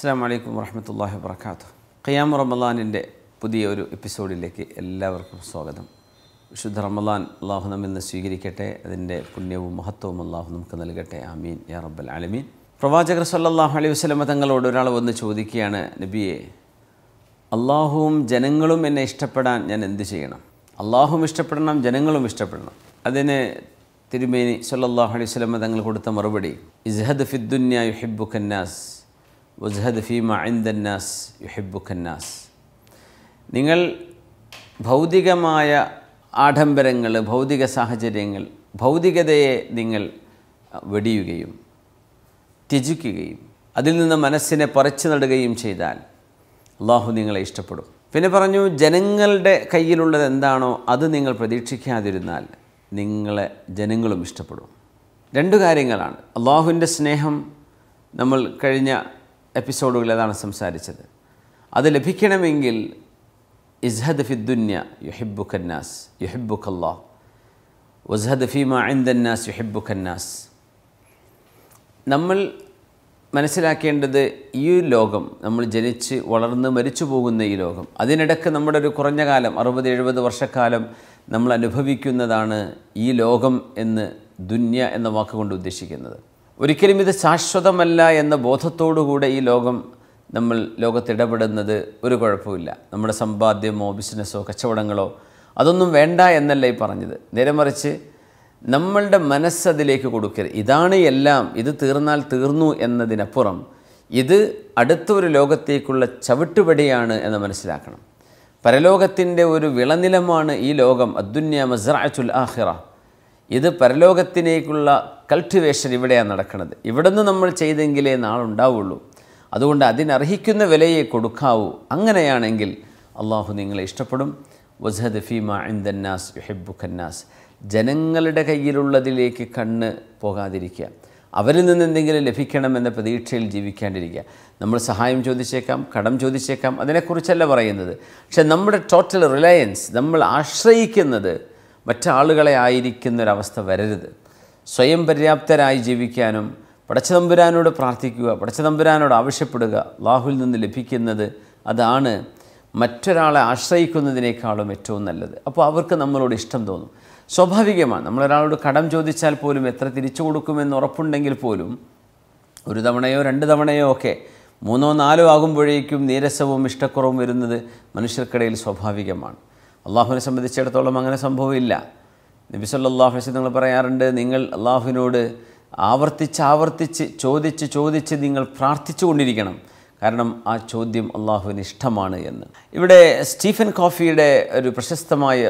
അസ്സാം വലൈക്കും വർഹമത്തല്ലാഹി വർക്കാത്തു ഖിയാം റമലാനിൻ്റെ പുതിയ ഒരു എപ്പിസോഡിലേക്ക് എല്ലാവർക്കും സ്വാഗതം വിശുദ്ധ റമലാൻ അള്ളാഹു നമ്മിൽ നിന്ന് സ്വീകരിക്കട്ടെ അതിൻ്റെ പുണ്യവും മഹത്വവും അള്ളാഹു നമുക്ക് നൽകട്ടെ ആമീൻ യാ റബ്ബൽ ആലമീൻ പ്രവാചകർ സല്ലാഹു അലൈഹി വസ്ലമ തങ്ങളോട് ഒരാൾ വന്ന് ചോദിക്കുകയാണ് നബിയെ അള്ളാഹുവും ജനങ്ങളും എന്നെ ഇഷ്ടപ്പെടാൻ ഞാൻ എന്ത് ചെയ്യണം അള്ളാഹും ഇഷ്ടപ്പെടണം ജനങ്ങളും ഇഷ്ടപ്പെടണം അതിന് തിരുമേനി സല്ലാഹു അലൈഹി വസ്ലമ തങ്ങൾ കൊടുത്ത മറുപടി ഇസ്ഹദ് ഫിദ്ദുന്യ യുഹിബുഖന്നാസ് വസ്ഹദ് ഫീമ യുഹിബ്ബുക്ക യുഹിബുഖന്നാസ് നിങ്ങൾ ഭൗതികമായ ആഡംബരങ്ങൾ ഭൗതിക സാഹചര്യങ്ങൾ ഭൗതികതയെ നിങ്ങൾ വെടിയുകയും ത്യജിക്കുകയും അതിൽ നിന്ന് മനസ്സിനെ പറിച്ചു നടുകയും ചെയ്താൽ അള്ളാഹു നിങ്ങളെ ഇഷ്ടപ്പെടും പിന്നെ പറഞ്ഞു ജനങ്ങളുടെ കയ്യിലുള്ളത് എന്താണോ അത് നിങ്ങൾ പ്രതീക്ഷിക്കാതിരുന്നാൽ നിങ്ങളെ ജനങ്ങളും ഇഷ്ടപ്പെടും രണ്ട് കാര്യങ്ങളാണ് അള്ളാഹുവിൻ്റെ സ്നേഹം നമ്മൾ കഴിഞ്ഞ എപ്പിസോഡുകൾ അതാണ് സംസാരിച്ചത് അത് ലഭിക്കണമെങ്കിൽ ഇസ്ഹദ് ഫിദ്ദുന്യ യുഹിബു ഖന്നാസ് യുഹിബു ഖല്ലാ വസ്ഹദ് ഫീമ ഇന്ദന്നാസ് യുഹിബു ഖന്നാസ് നമ്മൾ മനസ്സിലാക്കേണ്ടത് ഈ ലോകം നമ്മൾ ജനിച്ച് വളർന്ന് മരിച്ചു പോകുന്ന ഈ ലോകം അതിനിടക്ക് നമ്മുടെ ഒരു കുറഞ്ഞ കാലം അറുപത് എഴുപത് വർഷക്കാലം നമ്മൾ അനുഭവിക്കുന്നതാണ് ഈ ലോകം എന്ന് ദുന്യ എന്ന വാക്കുകൊണ്ട് ഉദ്ദേശിക്കുന്നത് ഒരിക്കലും ഇത് ശാശ്വതമല്ല എന്ന ബോധത്തോടുകൂടെ ഈ ലോകം നമ്മൾ ലോകത്തിടപെടുന്നത് ഒരു കുഴപ്പമില്ല നമ്മുടെ സമ്പാദ്യമോ ബിസിനസ്സോ കച്ചവടങ്ങളോ അതൊന്നും വേണ്ട എന്നല്ല ഈ പറഞ്ഞത് നേരെ മറിച്ച് നമ്മളുടെ മനസ്സ് അതിലേക്ക് കൊടുക്കരുത് ഇതാണ് എല്ലാം ഇത് തീർന്നാൽ തീർന്നു എന്നതിനപ്പുറം ഇത് അടുത്ത ഒരു ലോകത്തേക്കുള്ള ചവിട്ടുപടിയാണ് എന്ന് മനസ്സിലാക്കണം പരലോകത്തിൻ്റെ ഒരു വിളനിലമാണ് ഈ ലോകം അദ്ദുന്യ മസ്രാച്ചുൽ ആഹിറ ഇത് പരലോകത്തിലേക്കുള്ള കൾട്ടിവേഷൻ ഇവിടെയാണ് നടക്കുന്നത് ഇവിടെ നിന്ന് നമ്മൾ ചെയ്തെങ്കിലേ നാളുണ്ടാവുള്ളൂ അതുകൊണ്ട് അതിനർഹിക്കുന്ന വിലയെ കൊടുക്കാവൂ അങ്ങനെയാണെങ്കിൽ അള്ളാഹു നിങ്ങളെ ഇഷ്ടപ്പെടും വസഹദ് ഫീമ ഇന്ദന്നാസ് യുഹെബു ഖന്നാസ് ജനങ്ങളുടെ കയ്യിലുള്ളതിലേക്ക് കണ്ണ് പോകാതിരിക്കുക അവരിൽ നിന്ന് എന്തെങ്കിലും ലഭിക്കണമെന്ന പ്രതീക്ഷയിൽ ജീവിക്കാണ്ടിരിക്കുക നമ്മൾ സഹായം ചോദിച്ചേക്കാം കടം ചോദിച്ചേക്കാം അതിനെക്കുറിച്ചല്ല പറയുന്നത് പക്ഷെ നമ്മുടെ ടോട്ടൽ റിലയൻസ് നമ്മൾ ആശ്രയിക്കുന്നത് മറ്റാളുകളെ ആയിരിക്കുന്നൊരവസ്ഥ വരരുത് സ്വയം പര്യാപ്തരായി ജീവിക്കാനും പടച്ചതമ്പുരാനോട് പ്രാർത്ഥിക്കുക പടച്ചതമ്പുരാനോട് ആവശ്യപ്പെടുക ലാഹുവിൽ നിന്ന് ലഭിക്കുന്നത് അതാണ് മറ്റൊരാളെ ആശ്രയിക്കുന്നതിനേക്കാളും ഏറ്റവും നല്ലത് അപ്പോൾ അവർക്ക് നമ്മളോട് ഇഷ്ടം തോന്നും സ്വാഭാവികമാണ് നമ്മളൊരാളോട് കടം ചോദിച്ചാൽ പോലും എത്ര തിരിച്ചു കൊടുക്കുമെന്ന് ഉറപ്പുണ്ടെങ്കിൽ പോലും ഒരു തവണയോ രണ്ട് തവണയോ ഒക്കെ മൂന്നോ നാലോ ആകുമ്പോഴേക്കും നീരസവും ഇഷ്ടക്കുറവും വരുന്നത് മനുഷ്യർക്കിടയിൽ സ്വാഭാവികമാണ് അള്ളാഹുവിനെ സംബന്ധിച്ചിടത്തോളം അങ്ങനെ സംഭവമില്ല നബി സല്ലാഹു നിങ്ങൾ പറയാറുണ്ട് നിങ്ങൾ അള്ളാഹുവിനോട് ആവർത്തിച്ച് ആവർത്തിച്ച് ചോദിച്ച് ചോദിച്ച് നിങ്ങൾ പ്രാർത്ഥിച്ചു കൊണ്ടിരിക്കണം കാരണം ആ ചോദ്യം അള്ളാഹുവിന് ഇഷ്ടമാണ് എന്ന് ഇവിടെ സ്റ്റീഫൻ കോഫിയുടെ ഒരു പ്രശസ്തമായ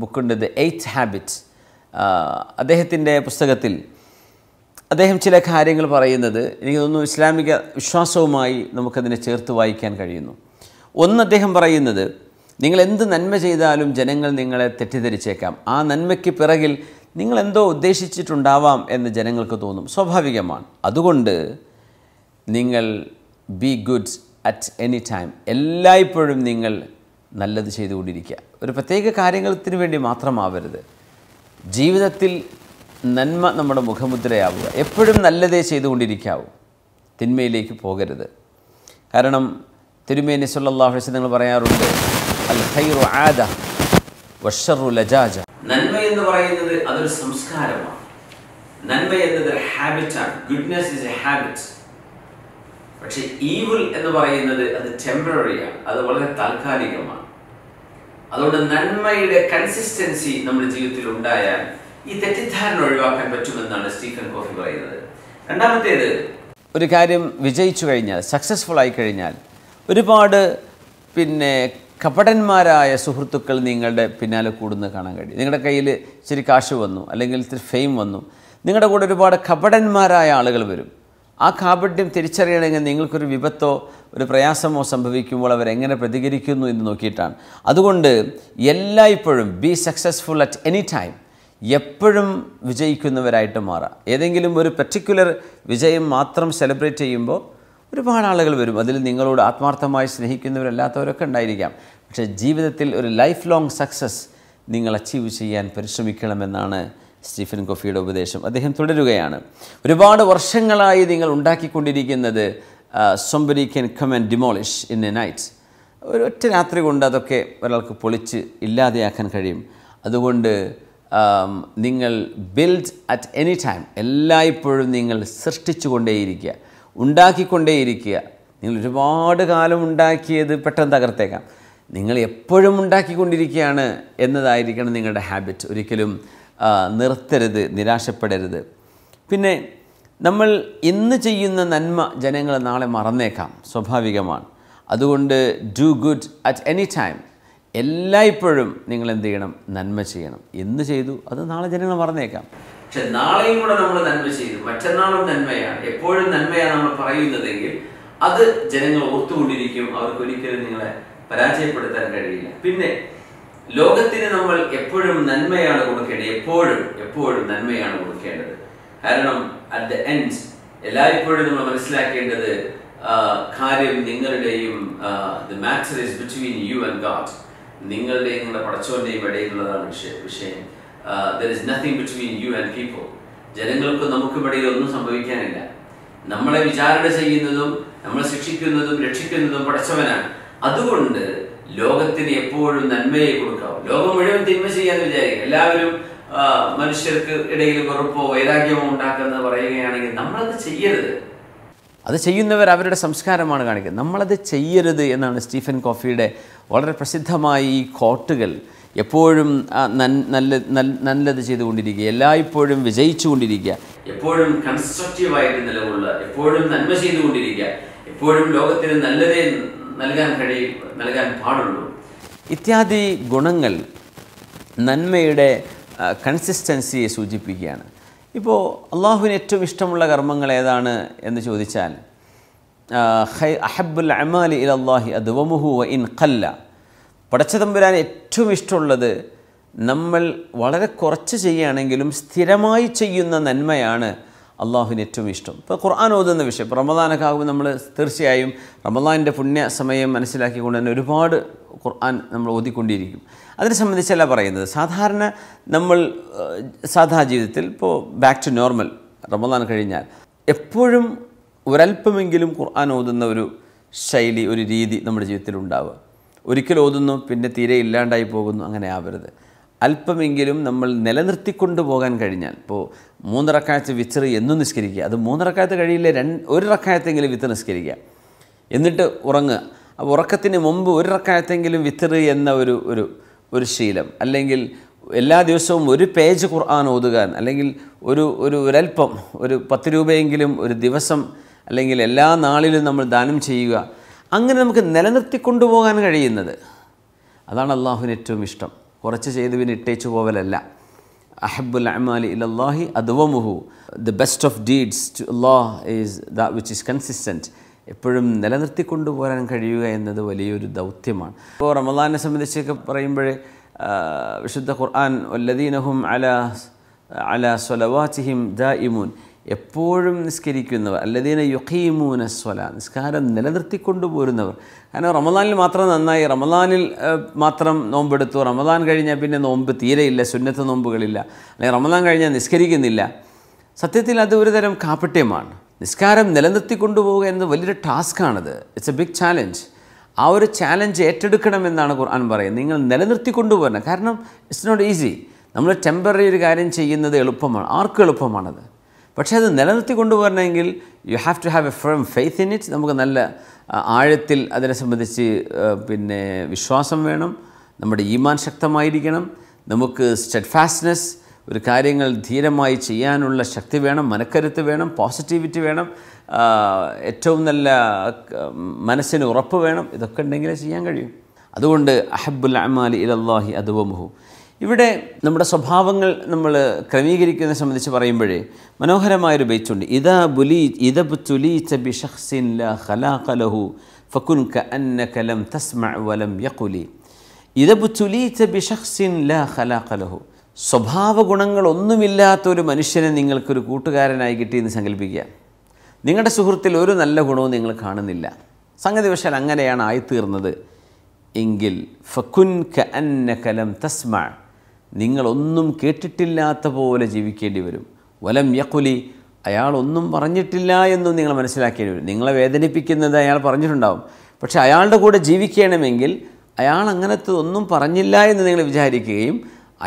ബുക്കുണ്ട് ദ എയ്റ്റ് ഹാബിറ്റ്സ് അദ്ദേഹത്തിൻ്റെ പുസ്തകത്തിൽ അദ്ദേഹം ചില കാര്യങ്ങൾ പറയുന്നത് എനിക്ക് തോന്നുന്നു ഇസ്ലാമിക വിശ്വാസവുമായി നമുക്കതിനെ ചേർത്ത് വായിക്കാൻ കഴിയുന്നു ഒന്ന് അദ്ദേഹം പറയുന്നത് നിങ്ങൾ എന്ത് നന്മ ചെയ്താലും ജനങ്ങൾ നിങ്ങളെ തെറ്റിദ്ധരിച്ചേക്കാം ആ നന്മയ്ക്ക് പിറകിൽ നിങ്ങൾ എന്തോ ഉദ്ദേശിച്ചിട്ടുണ്ടാവാം എന്ന് ജനങ്ങൾക്ക് തോന്നും സ്വാഭാവികമാണ് അതുകൊണ്ട് നിങ്ങൾ be goods at any time എല്ലായ്പ്പോഴും നിങ്ങൾ നല്ലത് ചെയ്തുകൊണ്ടിരിക്കുക ഒരു പ്രത്യേക കാര്യത്തിന് വേണ്ടി മാത്രമാവരുത് ജീവിതത്തിൽ നന്മ നമ്മുടെ മുഖമുദ്രയാവുക എപ്പോഴും നല്ലതേ ചെയ്തുകൊണ്ടിരിക്കാവൂ തിന്മയിലേക്ക് പോകരുത് കാരണം തിരുമേനി സല്ലാഹുസി നിങ്ങൾ പറയാറുണ്ട് അൽ ഖൈറു ആദ വഷറു ലജാജ നന്മ എന്ന് പറയുന്നത് അതൊരു സംസ്കാരമാണ് നന്മ എന്നത് ഹാബിറ്റാണ് ഗുഡ്നെസ് ഇസ് എ ഹാബിറ്റ് പക്ഷെ ഈവിൾ എന്ന് പറയുന്നത് അത് ടെമ്പററിയാണ് അത് വളരെ താൽക്കാലികമാണ് അതുകൊണ്ട് നന്മയുടെ കൺസിസ്റ്റൻസി നമ്മുടെ ജീവിതത്തിൽ ഉണ്ടായാൽ ഈ തെറ്റിദ്ധാരണ ഒഴിവാക്കാൻ പറ്റുമെന്നാണ് സ്റ്റീഫൻ കോഫി പറയുന്നത് രണ്ടാമത്തേത് ഒരു കാര്യം വിജയിച്ചു കഴിഞ്ഞാൽ സക്സസ്ഫുൾ ആയി കഴിഞ്ഞാൽ ഒരുപാട് പിന്നെ കപടന്മാരായ സുഹൃത്തുക്കൾ നിങ്ങളുടെ പിന്നാലെ കൂടുന്നത് കാണാൻ കഴിയും നിങ്ങളുടെ കയ്യിൽ ഇച്ചിരി കാശ് വന്നു അല്ലെങ്കിൽ ഇത്തിരി ഫെയിം വന്നു നിങ്ങളുടെ കൂടെ ഒരുപാട് കപടന്മാരായ ആളുകൾ വരും ആ കാപട്യം തിരിച്ചറിയണമെങ്കിൽ നിങ്ങൾക്കൊരു വിപത്തോ ഒരു പ്രയാസമോ സംഭവിക്കുമ്പോൾ അവരെങ്ങനെ പ്രതികരിക്കുന്നു എന്ന് നോക്കിയിട്ടാണ് അതുകൊണ്ട് എല്ലായ്പ്പോഴും be successful at any time എപ്പോഴും വിജയിക്കുന്നവരായിട്ട് മാറാം ഏതെങ്കിലും ഒരു പെർട്ടിക്കുലർ വിജയം മാത്രം സെലിബ്രേറ്റ് ചെയ്യുമ്പോൾ ഒരുപാട് ആളുകൾ വരും അതിൽ നിങ്ങളോട് ആത്മാർത്ഥമായി സ്നേഹിക്കുന്നവരല്ലാത്തവരൊക്കെ ഉണ്ടായിരിക്കാം പക്ഷേ ജീവിതത്തിൽ ഒരു ലൈഫ് ലോങ് സക്സസ് നിങ്ങൾ അച്ചീവ് ചെയ്യാൻ പരിശ്രമിക്കണമെന്നാണ് സ്റ്റീഫൻ കോഫിയുടെ ഉപദേശം അദ്ദേഹം തുടരുകയാണ് ഒരുപാട് വർഷങ്ങളായി നിങ്ങൾ ഉണ്ടാക്കിക്കൊണ്ടിരിക്കുന്നത് somebody can come and demolish in a nights ഒരൊറ്റ രാത്രി കൊണ്ട് അതൊക്കെ ഒരാൾക്ക് പൊളിച്ച് ഇല്ലാതെയാക്കാൻ കഴിയും അതുകൊണ്ട് നിങ്ങൾ ബിൽഡ് അറ്റ് എനി ടൈം എല്ലായ്പ്പോഴും നിങ്ങൾ സൃഷ്ടിച്ചു കൊണ്ടേയിരിക്കുക ഉണ്ടാക്കിക്കൊണ്ടേയിരിക്കുക നിങ്ങൾ ഒരുപാട് കാലം ഉണ്ടാക്കിയത് പെട്ടെന്ന് തകർത്തേക്കാം നിങ്ങൾ എപ്പോഴും ഉണ്ടാക്കിക്കൊണ്ടിരിക്കുകയാണ് എന്നതായിരിക്കണം നിങ്ങളുടെ ഹാബിറ്റ് ഒരിക്കലും നിർത്തരുത് നിരാശപ്പെടരുത് പിന്നെ നമ്മൾ ഇന്ന് ചെയ്യുന്ന നന്മ ജനങ്ങൾ നാളെ മറന്നേക്കാം സ്വാഭാവികമാണ് അതുകൊണ്ട് do good at any time എല്ലായ്പ്പോഴും നിങ്ങൾ എന്ത് ചെയ്യണം നന്മ ചെയ്യണം ഇന്ന് ചെയ്തു അത് നാളെ ജനങ്ങൾ മറന്നേക്കാം പക്ഷെ നാളെയും കൂടെ നമ്മൾ നന്മ ചെയ്തു മറ്റന്നാളും നന്മയാണ് എപ്പോഴും നന്മയാണ് നമ്മൾ പറയുന്നതെങ്കിൽ അത് ജനങ്ങൾ ഓർത്തുകൊണ്ടിരിക്കും അവർക്ക് ഒരിക്കലും നിങ്ങളെ പരാജയപ്പെടുത്താൻ കഴിയില്ല പിന്നെ ലോകത്തിന് നമ്മൾ എപ്പോഴും നന്മയാണ് കൊടുക്കേണ്ടത് എപ്പോഴും എപ്പോഴും നന്മയാണ് കൊടുക്കേണ്ടത് കാരണം അറ്റ് ദ എൻഡ് എല്ലായ്പ്പോഴും നമ്മൾ മനസ്സിലാക്കേണ്ടത് കാര്യം നിങ്ങളുടെയും the matter is between you and God നിങ്ങളുടെയും നിങ്ങളുടെ പടച്ചോന്റെയും ഇടയിലുള്ളതാണ് വിഷയം there is nothing between you and people ജനങ്ങൾക്കും നമുക്കുമിടയിൽ ഒന്നും സംഭവിക്കാനില്ല നമ്മളെ വിചാരണ ചെയ്യുന്നതും നമ്മളെ ശിക്ഷിക്കുന്നതും രക്ഷിക്കുന്നതും പടച്ചവനാണ് അതുകൊണ്ട് ലോകത്തിന് എപ്പോഴും നന്മയെ കൊടുക്കാവും ലോകം മുഴുവൻ തിന്മ ചെയ്യാന്ന് വിചാരിക്കും എല്ലാവരും മനുഷ്യർക്ക് ഇടയിൽ വെറുപ്പോ വൈരാഗ്യമോ ഉണ്ടാക്കുന്നത് പറയുകയാണെങ്കിൽ നമ്മളത് ചെയ്യരുത് അത് ചെയ്യുന്നവർ അവരുടെ സംസ്കാരമാണ് കാണിക്കുന്നത് നമ്മളത് ചെയ്യരുത് എന്നാണ് സ്റ്റീഫൻ കോഫിയുടെ വളരെ പ്രസിദ്ധമായ ഈ കോട്ടുകൾ എപ്പോഴും നല്ല നല്ലത് ചെയ്തുകൊണ്ടിരിക്കുക എല്ലായ്പ്പോഴും വിജയിച്ചുകൊണ്ടിരിക്കുക എപ്പോഴും കൺസ്ട്രക്റ്റീവായിട്ട് നിലകൊള്ളുക എപ്പോഴും നന്മ ചെയ്തുകൊണ്ടിരിക്കുക എപ്പോഴും ലോകത്തിന് നല്ലതേ നൽകാൻ കഴിയും നൽകാൻ പാടുള്ളൂ ഇത്യാദി ഗുണങ്ങൾ നന്മയുടെ കൺസിസ്റ്റൻസിയെ സൂചിപ്പിക്കുകയാണ് ഇപ്പോൾ അള്ളാഹുവിന് ഏറ്റവും ഇഷ്ടമുള്ള കർമ്മങ്ങൾ ഏതാണ് എന്ന് ചോദിച്ചാൽ ഹൈ അഹബുൽ അമാലി ഇൽ അള്ളാഹി അദ്വമുഹു ഇൻ ഖല്ല പടച്ചതമ്പുരാൻ ഏറ്റവും ഇഷ്ടമുള്ളത് നമ്മൾ വളരെ കുറച്ച് ചെയ്യുകയാണെങ്കിലും സ്ഥിരമായി ചെയ്യുന്ന നന്മയാണ് അള്ളാഹുവിന് ഏറ്റവും ഇഷ്ടം ഇപ്പോൾ ഖുർആൻ ഓതുന്ന വിഷയം റമദാനൊക്കെ ആകുമ്പോൾ നമ്മൾ തീർച്ചയായും റമദാനിൻ്റെ പുണ്യ സമയം മനസ്സിലാക്കിക്കൊണ്ട് തന്നെ ഒരുപാട് ഖുർആൻ നമ്മൾ ഓതിക്കൊണ്ടിരിക്കും അതിനെ സംബന്ധിച്ചല്ല പറയുന്നത് സാധാരണ നമ്മൾ സാധാ ജീവിതത്തിൽ ഇപ്പോൾ ബാക്ക് ടു നോർമൽ റമദാൻ കഴിഞ്ഞാൽ എപ്പോഴും ഒരല്പമെങ്കിലും ഖുർആൻ ഓതുന്ന ഒരു ശൈലി ഒരു രീതി നമ്മുടെ ജീവിതത്തിൽ ഉണ്ടാവുക ഒരിക്കൽ ഓതുന്നു പിന്നെ തീരെ ഇല്ലാണ്ടായി പോകുന്നു അങ്ങനെ ആവരുത് അല്പമെങ്കിലും നമ്മൾ നിലനിർത്തിക്കൊണ്ട് പോകാൻ കഴിഞ്ഞാൽ ഇപ്പോൾ മൂന്ന് റക്കായത്ത് എന്നും നിസ്കരിക്കുക അത് മൂന്ന് റക്കായത്ത് കഴിയില്ല രണ്ട് ഒരു റക്കായത്തെങ്കിലും വിത്ത് നിസ്കരിക്കുക എന്നിട്ട് ഉറങ്ങുക അപ്പോൾ ഉറക്കത്തിന് മുമ്പ് ഒരു റക്കായത്തെങ്കിലും വിത്തർ എന്ന ഒരു ഒരു ഒരു ശീലം അല്ലെങ്കിൽ എല്ലാ ദിവസവും ഒരു പേജ് ഖുർആൻ ഓതുക അല്ലെങ്കിൽ ഒരു ഒരു ഒരൽപ്പം ഒരു പത്ത് രൂപയെങ്കിലും ഒരു ദിവസം അല്ലെങ്കിൽ എല്ലാ നാളിലും നമ്മൾ ദാനം ചെയ്യുക അങ്ങനെ നമുക്ക് നിലനിർത്തി കൊണ്ടുപോകാൻ കഴിയുന്നത് അതാണ് അള്ളാഹുവിന് ഏറ്റവും ഇഷ്ടം കുറച്ച് ചെയ്ത് പിന്നെ ഇട്ടേച്ചു പോവലല്ല അഹബുൽ അമാലി ഇലല്ലാഹി അദ്വമുഹു the best of deeds to Allah is the which is consistent എപ്പോഴും കൊണ്ടുപോകാൻ കഴിയുക എന്നത് വലിയൊരു ദൗത്യമാണ് ഇപ്പോൾ റമദാനെ സംബന്ധിച്ചൊക്കെ പറയുമ്പോൾ വിശുദ്ധ ഖുർആൻ വല്ലദീനഹും അല അല ചിഹിം ദ ഇമുൻ എപ്പോഴും നിസ്കരിക്കുന്നവർ അല്ലതീന യുഖീമൂനസ്വല നിസ്കാരം നിലനിർത്തിക്കൊണ്ടു പോരുന്നവർ കാരണം റമദാനിൽ മാത്രം നന്നായി റമദാനിൽ മാത്രം നോമ്പെടുത്തു റമദാൻ കഴിഞ്ഞാൽ പിന്നെ നോമ്പ് തീരെയില്ല സുന്നത്ത് നോമ്പുകളില്ല അല്ലെങ്കിൽ റമദാൻ കഴിഞ്ഞാൽ നിസ്കരിക്കുന്നില്ല സത്യത്തിൽ അത് ഒരുതരം കാപ്പട്യമാണ് നിസ്കാരം നിലനിർത്തിക്കൊണ്ടു പോവുക എന്നത് വലിയൊരു ടാസ്ക്കാണത് ഇറ്റ്സ് എ ബിഗ് ചാലഞ്ച് ആ ഒരു ചാലഞ്ച് ഏറ്റെടുക്കണമെന്നാണ് ഖുർആൻ പറയുന്നത് നിങ്ങൾ നിലനിർത്തിക്കൊണ്ടുപോകണം കാരണം ഇറ്റ്സ് നോട്ട് ഈസി നമ്മൾ ടെമ്പററി ഒരു കാര്യം ചെയ്യുന്നത് എളുപ്പമാണ് ആർക്കും എളുപ്പമാണത് പക്ഷേ അത് നിലനിർത്തി കൊണ്ടുപോകണമെങ്കിൽ you have to have a firm faith in it നമുക്ക് നല്ല ആഴത്തിൽ അതിനെ സംബന്ധിച്ച് പിന്നെ വിശ്വാസം വേണം നമ്മുടെ ഈമാൻ ശക്തമായിരിക്കണം നമുക്ക് സ്റ്റെഡ്ഫാസ്റ്റ്നെസ് ഒരു കാര്യങ്ങൾ ധീരമായി ചെയ്യാനുള്ള ശക്തി വേണം മനക്കരുത്ത് വേണം പോസിറ്റിവിറ്റി വേണം ഏറ്റവും നല്ല മനസ്സിന് ഉറപ്പ് വേണം ഇതൊക്കെ ഉണ്ടെങ്കിലേ ചെയ്യാൻ കഴിയും അതുകൊണ്ട് അഹബുൽ അമാലി ഇലല്ലാഹി അതുവമുഹു ഇവിടെ നമ്മുടെ സ്വഭാവങ്ങൾ നമ്മൾ ക്രമീകരിക്കുന്നതിനെ സംബന്ധിച്ച് പറയുമ്പോഴേ മനോഹരമായൊരു ബൈച്ചുണ്ട് ഇതാ ബുലി ഇതബ് തുലീച്ച ബിഷഹ്സിൻ ല ഹലാഖലഹു ഫക്കുൻ ക അന്ന കലം തസ്മ വലം ഇത ഇതബ് തുലീച്ച ബിഷഹ്സിൻ ല ഹലാഖലഹു സ്വഭാവ ഗുണങ്ങളൊന്നുമില്ലാത്ത ഒരു മനുഷ്യനെ നിങ്ങൾക്കൊരു കൂട്ടുകാരനായി കിട്ടിയെന്ന് സങ്കല്പിക്കുക നിങ്ങളുടെ സുഹൃത്തിൽ ഒരു നല്ല ഗുണവും നിങ്ങൾ കാണുന്നില്ല സംഗതി വശാൽ അങ്ങനെയാണ് ആയിത്തീർന്നത് എങ്കിൽ ഫക്കുൻ ക അന്ന കലം തസ്മാ നിങ്ങളൊന്നും കേട്ടിട്ടില്ലാത്ത പോലെ ജീവിക്കേണ്ടി വരും വലം യക്കുലി അയാൾ ഒന്നും പറഞ്ഞിട്ടില്ല എന്നും നിങ്ങൾ മനസ്സിലാക്കേണ്ടി വരും നിങ്ങളെ വേദനിപ്പിക്കുന്നത് അയാൾ പറഞ്ഞിട്ടുണ്ടാവും പക്ഷേ അയാളുടെ കൂടെ ജീവിക്കണമെങ്കിൽ അയാൾ അങ്ങനത്തെ ഒന്നും പറഞ്ഞില്ല എന്ന് നിങ്ങൾ വിചാരിക്കുകയും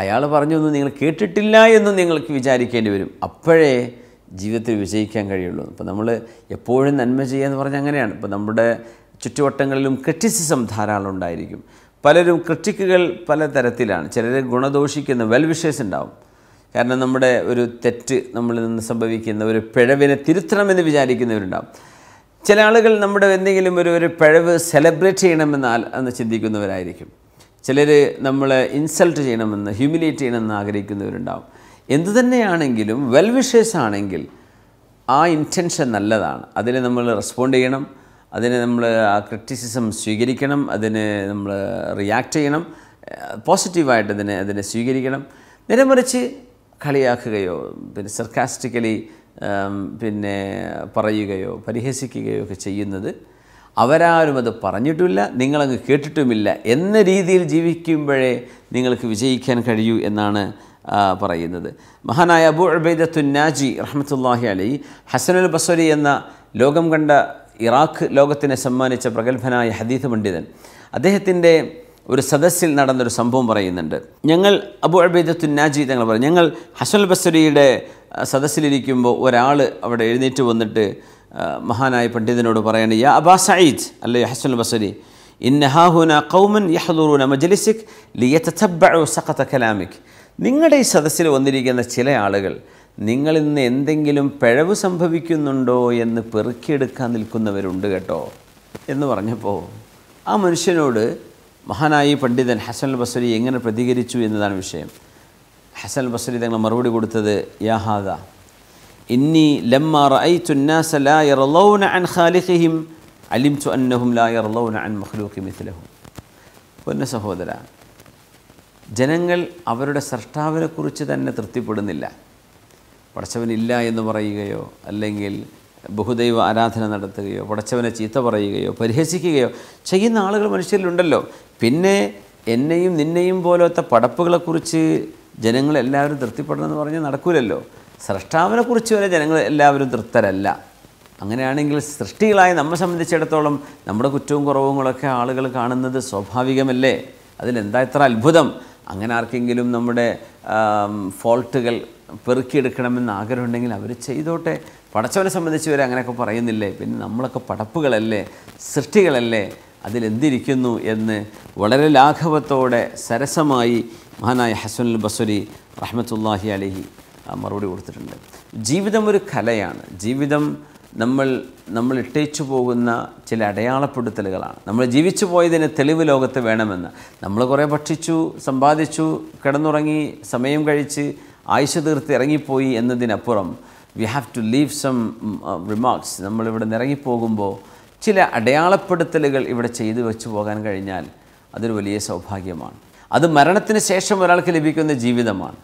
അയാൾ പറഞ്ഞൊന്നും നിങ്ങൾ കേട്ടിട്ടില്ല എന്നും നിങ്ങൾക്ക് വിചാരിക്കേണ്ടി വരും അപ്പോഴേ ജീവിതത്തിൽ വിജയിക്കാൻ കഴിയുള്ളൂ അപ്പോൾ നമ്മൾ എപ്പോഴും നന്മ ചെയ്യുക എന്ന് പറഞ്ഞാൽ അങ്ങനെയാണ് ഇപ്പോൾ നമ്മുടെ ചുറ്റുവട്ടങ്ങളിലും ക്രിറ്റിസിസം ധാരാളം ഉണ്ടായിരിക്കും പലരും പല പലതരത്തിലാണ് ചിലർ ഗുണദോഷിക്കുന്ന വിഷേസ് ഉണ്ടാവും കാരണം നമ്മുടെ ഒരു തെറ്റ് നമ്മളിൽ നിന്ന് സംഭവിക്കുന്ന ഒരു പിഴവിനെ തിരുത്തണമെന്ന് വിചാരിക്കുന്നവരുണ്ടാവും ചില ആളുകൾ നമ്മുടെ എന്തെങ്കിലും ഒരു ഒരു പിഴവ് സെലിബ്രേറ്റ് ചെയ്യണമെന്നാൽ എന്ന് ചിന്തിക്കുന്നവരായിരിക്കും ചിലർ നമ്മളെ ഇൻസൾട്ട് ചെയ്യണമെന്ന് ഹ്യൂമിലേറ്റ് ചെയ്യണമെന്ന് ആഗ്രഹിക്കുന്നവരുണ്ടാവും എന്തു തന്നെയാണെങ്കിലും വിഷേസ് ആണെങ്കിൽ ആ ഇൻറ്റൻഷൻ നല്ലതാണ് അതിന് നമ്മൾ റെസ്പോണ്ട് ചെയ്യണം അതിനെ നമ്മൾ ആ ക്രിറ്റിസിസം സ്വീകരിക്കണം അതിനെ നമ്മൾ റിയാക്ട് ചെയ്യണം പോസിറ്റീവായിട്ട് അതിനെ അതിനെ സ്വീകരിക്കണം നിലമറിച്ച് കളിയാക്കുകയോ പിന്നെ സർക്കാസ്റ്റിക്കലി പിന്നെ പറയുകയോ പരിഹസിക്കുകയോ ഒക്കെ ചെയ്യുന്നത് അവരാരും അത് പറഞ്ഞിട്ടില്ല നിങ്ങളങ്ങ് കേട്ടിട്ടുമില്ല എന്ന രീതിയിൽ ജീവിക്കുമ്പോഴേ നിങ്ങൾക്ക് വിജയിക്കാൻ കഴിയൂ എന്നാണ് പറയുന്നത് മഹാനായ അബു അബൈദത്തുന്നാജി റഹ്മത്തുല്ലാഹി അലി ഹസനുൽ ബസരി എന്ന ലോകം കണ്ട ഇറാഖ് ലോകത്തിനെ സമ്മാനിച്ച പ്രഗത്ഭനായ ഹദീഫ് പണ്ഡിതൻ അദ്ദേഹത്തിൻ്റെ ഒരു സദസ്സിൽ നടന്നൊരു സംഭവം പറയുന്നുണ്ട് ഞങ്ങൾ അബു അബീദത്തു നാജി ഞങ്ങൾ പറയും ഞങ്ങൾ ഹസൽ ബസരിയുടെ സദസ്സിലിരിക്കുമ്പോൾ ഒരാൾ അവിടെ എഴുന്നേറ്റ് വന്നിട്ട് മഹാനായ പണ്ഡിതനോട് പറയണ യാ അബാ സയിദ് അല്ലേ ഹസൽ ബസരി ഇന്ന ഹാഹുന കൗമൻ യഹദൂറുന മജലിസിക് ലിയത്തബ്ബഉ സഖത കലാമിക് നിങ്ങളുടെ ഈ സദസ്സിൽ വന്നിരിക്കുന്ന ചില ആളുകൾ നിങ്ങൾ ഇന്ന് എന്തെങ്കിലും പിഴവ് സംഭവിക്കുന്നുണ്ടോ എന്ന് പെറുക്കിയെടുക്കാൻ നിൽക്കുന്നവരുണ്ട് കേട്ടോ എന്ന് പറഞ്ഞപ്പോൾ ആ മനുഷ്യനോട് മഹാനായി പണ്ഡിതൻ ഹസൻ ബസരി എങ്ങനെ പ്രതികരിച്ചു എന്നതാണ് വിഷയം ഹസൻ ബസരി തങ്ങൾ മറുപടി കൊടുത്തത് യാഹാദ ഇന്നി ലമ്മ റഅയ്തു الناس لا يرضون പൊന്ന സഹോദര ജനങ്ങൾ അവരുടെ സൃഷ്ടാവിനെക്കുറിച്ച് തന്നെ തൃപ്തിപ്പെടുന്നില്ല പടച്ചവനില്ല എന്ന് പറയുകയോ അല്ലെങ്കിൽ ബഹുദൈവ ആരാധന നടത്തുകയോ പടച്ചവനെ ചീത്ത പറയുകയോ പരിഹസിക്കുകയോ ചെയ്യുന്ന ആളുകൾ മനുഷ്യരിലുണ്ടല്ലോ പിന്നെ എന്നെയും നിന്നെയും പോലത്തെ പടപ്പുകളെക്കുറിച്ച് ജനങ്ങളെല്ലാവരും തൃപ്തിപ്പെടണമെന്ന് എന്ന് പറഞ്ഞാൽ നടക്കൂലല്ലോ സൃഷ്ടാവിനെക്കുറിച്ച് വരെ ജനങ്ങൾ എല്ലാവരും തൃപ്തരല്ല അങ്ങനെയാണെങ്കിൽ സൃഷ്ടികളായ നമ്മെ സംബന്ധിച്ചിടത്തോളം നമ്മുടെ കുറ്റവും കുറവുകളൊക്കെ ആളുകൾ കാണുന്നത് സ്വാഭാവികമല്ലേ അതിലെന്താ ഇത്ര അത്ഭുതം അങ്ങനെ ആർക്കെങ്കിലും നമ്മുടെ ഫോൾട്ടുകൾ പെറുക്കിയെടുക്കണമെന്ന് ആഗ്രഹമുണ്ടെങ്കിൽ അവർ ചെയ്തോട്ടെ പടച്ചവനെ സംബന്ധിച്ച് വരെ അങ്ങനെയൊക്കെ പറയുന്നില്ലേ പിന്നെ നമ്മളൊക്കെ പടപ്പുകളല്ലേ സൃഷ്ടികളല്ലേ അതിലെന്തിരിക്കുന്നു എന്ന് വളരെ ലാഘവത്തോടെ സരസമായി മഹാനായ ഹസനുൽ ബസുരി റഹ്മത്തുല്ലാഹി അലിഹി മറുപടി കൊടുത്തിട്ടുണ്ട് ജീവിതം ഒരു കലയാണ് ജീവിതം നമ്മൾ നമ്മൾ ഇട്ടേച്ചു പോകുന്ന ചില അടയാളപ്പെടുത്തലുകളാണ് നമ്മൾ ജീവിച്ചു പോയതിന് തെളിവ് ലോകത്ത് വേണമെന്ന് നമ്മൾ കുറേ ഭക്ഷിച്ചു സമ്പാദിച്ചു കിടന്നുറങ്ങി സമയം കഴിച്ച് ആയിഷ തീർത്ത് ഇറങ്ങിപ്പോയി എന്നതിനപ്പുറം we have to leave some remarks നമ്മളിവിടെ നിറങ്ങിപ്പോകുമ്പോൾ ചില അടയാളപ്പെടുത്തലുകൾ ഇവിടെ ചെയ്തു വെച്ചു പോകാൻ കഴിഞ്ഞാൽ അതൊരു വലിയ സൗഭാഗ്യമാണ് അത് മരണത്തിന് ശേഷം ഒരാൾക്ക് ലഭിക്കുന്ന ജീവിതമാണ്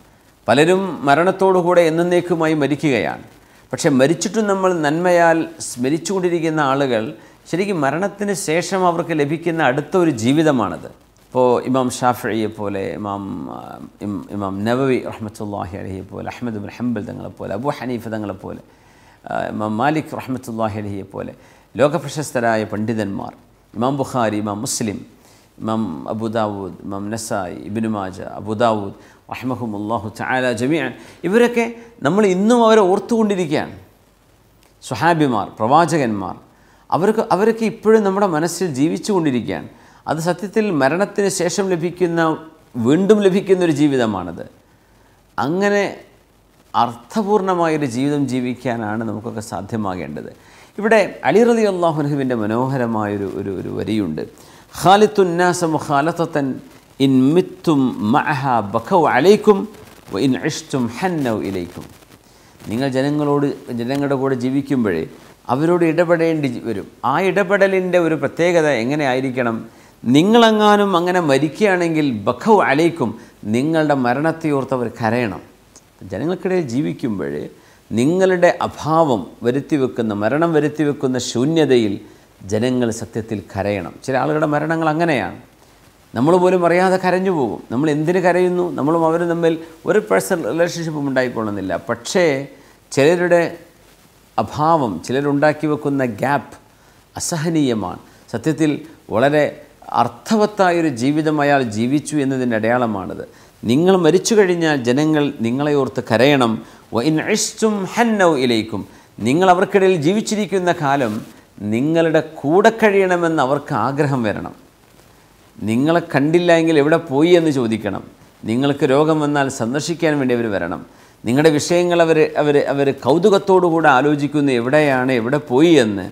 പലരും മരണത്തോടുകൂടെ എന്നേക്കുമായി മരിക്കുകയാണ് പക്ഷേ മരിച്ചിട്ടും നമ്മൾ നന്മയാൽ സ്മരിച്ചുകൊണ്ടിരിക്കുന്ന ആളുകൾ ശരിക്കും മരണത്തിന് ശേഷം അവർക്ക് ലഭിക്കുന്ന അടുത്ത ഒരു ജീവിതമാണത് ഇപ്പോൾ ഇമാം ഷാഫിയെ പോലെ ഇമാം ഇമാം നവവി റഹ്മത്തുല്ലാഹി അലഹിയെ പോലെ അഹമ്മദ് ബിൻ ഹംബൽ പോലെ അബു ഹനീഫ് പോലെ ഇമാം മാലിക് റഹ്മത്തുല്ലാഹി അലഹിയെ പോലെ ലോകപ്രശസ്തരായ പണ്ഡിതന്മാർ ഇമാം ബുഖാരി ഇമാം മുസ്ലിം ഇമാം അബുദാവൂദ് ഇമാം നസായി ഇബിനുമാജ അബുദാവൂദ് അഹമ്മഹും അള്ളാഹു ചായാല ജമിയൻ ഇവരൊക്കെ നമ്മൾ ഇന്നും അവരെ ഓർത്തുകൊണ്ടിരിക്കുകയാണ് സുഹാബിമാർ പ്രവാചകന്മാർ അവർക്ക് അവരൊക്കെ ഇപ്പോഴും നമ്മുടെ മനസ്സിൽ ജീവിച്ചു കൊണ്ടിരിക്കുകയാണ് അത് സത്യത്തിൽ മരണത്തിന് ശേഷം ലഭിക്കുന്ന വീണ്ടും ലഭിക്കുന്ന ഒരു ജീവിതമാണത് അങ്ങനെ അർത്ഥപൂർണമായൊരു ജീവിതം ജീവിക്കാനാണ് നമുക്കൊക്കെ സാധ്യമാകേണ്ടത് ഇവിടെ അലി റതി അള്ളാഹുനഹുവിൻ്റെ മനോഹരമായൊരു ഒരു ഒരു വരിയുണ്ട് ഖാലിത്തുന്നാസം ഖാലത്തൻ ഇൻ മിത്തും മഹ ബഖൗ അലൈക്കും ഇൻ ഇഷ്ടും ഹന്നൗ ഇലൈക്കും നിങ്ങൾ ജനങ്ങളോട് ജനങ്ങളുടെ കൂടെ ജീവിക്കുമ്പോഴേ അവരോട് ഇടപെടേണ്ടി വരും ആ ഇടപെടലിൻ്റെ ഒരു പ്രത്യേകത എങ്ങനെ ആയിരിക്കണം നിങ്ങളെങ്ങാനും അങ്ങനെ മരിക്കുകയാണെങ്കിൽ ബഖവ് അലൈക്കും നിങ്ങളുടെ അവർ കരയണം ജനങ്ങൾക്കിടയിൽ ജീവിക്കുമ്പോൾ നിങ്ങളുടെ അഭാവം വെക്കുന്ന മരണം വെക്കുന്ന ശൂന്യതയിൽ ജനങ്ങൾ സത്യത്തിൽ കരയണം ചില ആളുകളുടെ മരണങ്ങൾ അങ്ങനെയാണ് നമ്മൾ പോലും അറിയാതെ കരഞ്ഞു പോകും നമ്മൾ എന്തിന് കരയുന്നു നമ്മളും അവരും തമ്മിൽ ഒരു പേഴ്സണൽ റിലേഷൻഷിപ്പും ഉണ്ടായിക്കൊള്ളുന്നില്ല പക്ഷേ ചിലരുടെ അഭാവം ചിലരുണ്ടാക്കി വെക്കുന്ന ഗ്യാപ്പ് അസഹനീയമാണ് സത്യത്തിൽ വളരെ അർത്ഥവത്തായൊരു ജീവിതം അയാൾ ജീവിച്ചു എന്നതിൻ്റെ അടയാളമാണിത് നിങ്ങൾ മരിച്ചു കഴിഞ്ഞാൽ ജനങ്ങൾ നിങ്ങളെ ഓർത്ത് കരയണം ഇൻ ഇഷ്ടും ഹന്നൗ ഇലയിക്കും നിങ്ങൾ അവർക്കിടയിൽ ജീവിച്ചിരിക്കുന്ന കാലം നിങ്ങളുടെ കൂടെ കഴിയണമെന്ന് അവർക്ക് ആഗ്രഹം വരണം നിങ്ങളെ കണ്ടില്ല എങ്കിൽ എവിടെ പോയി എന്ന് ചോദിക്കണം നിങ്ങൾക്ക് രോഗം വന്നാൽ സന്ദർശിക്കാൻ വേണ്ടി അവർ വരണം നിങ്ങളുടെ വിഷയങ്ങൾ അവർ അവർ അവർ കൗതുകത്തോടുകൂടെ ആലോചിക്കുന്നു എവിടെയാണ് എവിടെ പോയി എന്ന്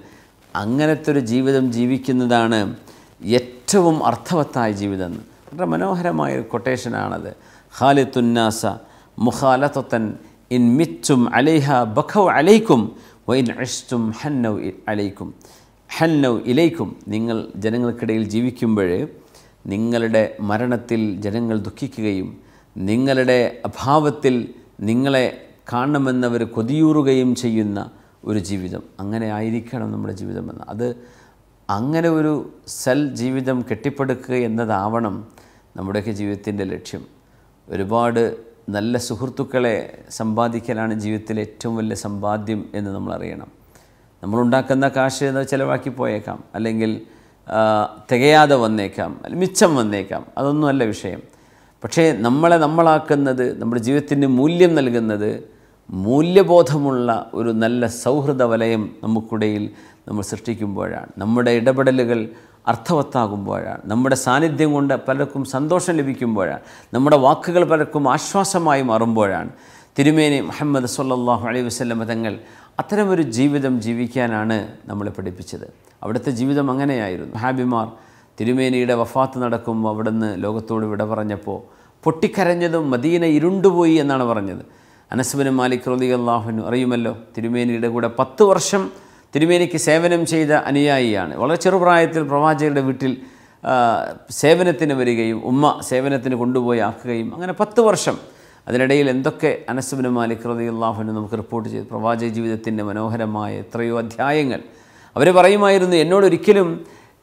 അങ്ങനത്തെ ഒരു ജീവിതം ജീവിക്കുന്നതാണ് ഏറ്റവും അർത്ഥവത്തായ ജീവിതം എന്ന് വളരെ മനോഹരമായ ഒരു കൊട്ടേഷനാണത് ഖാലിത്തുന്നാസ മുഖാലത്തൻ ഇൻ മിച്ചും അലൈഹ ബഖൗ അലൈക്കും വൈൻ അഷ്തും ഹന്നൗ അലൈക്കും ഹന്നൗ ഇലൈക്കും നിങ്ങൾ ജനങ്ങൾക്കിടയിൽ ജീവിക്കുമ്പോൾ നിങ്ങളുടെ മരണത്തിൽ ജനങ്ങൾ ദുഃഖിക്കുകയും നിങ്ങളുടെ അഭാവത്തിൽ നിങ്ങളെ കാണണമെന്നവർ കൊതിയൂറുകയും ചെയ്യുന്ന ഒരു ജീവിതം അങ്ങനെ ആയിരിക്കണം നമ്മുടെ ജീവിതമെന്ന് അത് അങ്ങനെ ഒരു സെൽ ജീവിതം കെട്ടിപ്പടുക്കുക എന്നതാവണം നമ്മുടെയൊക്കെ ജീവിതത്തിൻ്റെ ലക്ഷ്യം ഒരുപാട് നല്ല സുഹൃത്തുക്കളെ സമ്പാദിക്കലാണ് ജീവിതത്തിലെ ഏറ്റവും വലിയ സമ്പാദ്യം എന്ന് നമ്മൾ അറിയണം നമ്മളുണ്ടാക്കുന്ന കാശ് എന്ന് ചിലവാക്കി പോയേക്കാം അല്ലെങ്കിൽ തികയാതെ വന്നേക്കാം മിച്ചം വന്നേക്കാം അതൊന്നുമല്ല വിഷയം പക്ഷേ നമ്മളെ നമ്മളാക്കുന്നത് നമ്മുടെ ജീവിതത്തിന് മൂല്യം നൽകുന്നത് മൂല്യബോധമുള്ള ഒരു നല്ല സൗഹൃദ വലയം നമുക്കിടയിൽ നമ്മൾ സൃഷ്ടിക്കുമ്പോഴാണ് നമ്മുടെ ഇടപെടലുകൾ അർത്ഥവത്താകുമ്പോഴാണ് നമ്മുടെ സാന്നിധ്യം കൊണ്ട് പലർക്കും സന്തോഷം ലഭിക്കുമ്പോഴാണ് നമ്മുടെ വാക്കുകൾ പലർക്കും ആശ്വാസമായി മാറുമ്പോഴാണ് തിരുമേനി മുഹമ്മദ് സല്ലാഹു അലൈഹി വസ്ലമ തങ്ങൾ അത്തരമൊരു ജീവിതം ജീവിക്കാനാണ് നമ്മളെ പഠിപ്പിച്ചത് അവിടുത്തെ ജീവിതം അങ്ങനെയായിരുന്നു ഹാബിമാർ തിരുമേനിയുടെ വഫാത്ത് നടക്കുമ്പോൾ അവിടുന്ന് ലോകത്തോട് വിട പറഞ്ഞപ്പോൾ പൊട്ടിക്കരഞ്ഞതും മദീന ഇരുണ്ടുപോയി എന്നാണ് പറഞ്ഞത് അനസ്ബിന് മാലിക് റലി അള്ളാഹുവിന് അറിയുമല്ലോ തിരുമേനിയുടെ കൂടെ പത്ത് വർഷം തിരുമേനിക്ക് സേവനം ചെയ്ത അനുയായിയാണ് വളരെ ചെറുപ്രായത്തിൽ പ്രവാചകരുടെ വീട്ടിൽ സേവനത്തിന് വരികയും ഉമ്മ സേവനത്തിന് കൊണ്ടുപോയി ആക്കുകയും അങ്ങനെ പത്ത് വർഷം അതിനിടയിൽ എന്തൊക്കെ അനസ്ബിന് മാലിക് റലി അള്ളാഹുവിന് നമുക്ക് റിപ്പോർട്ട് ചെയ്തു പ്രവാചക ജീവിതത്തിൻ്റെ മനോഹരമായ എത്രയോ അധ്യായങ്ങൾ അവർ പറയുമായിരുന്നു എന്നോടൊരിക്കലും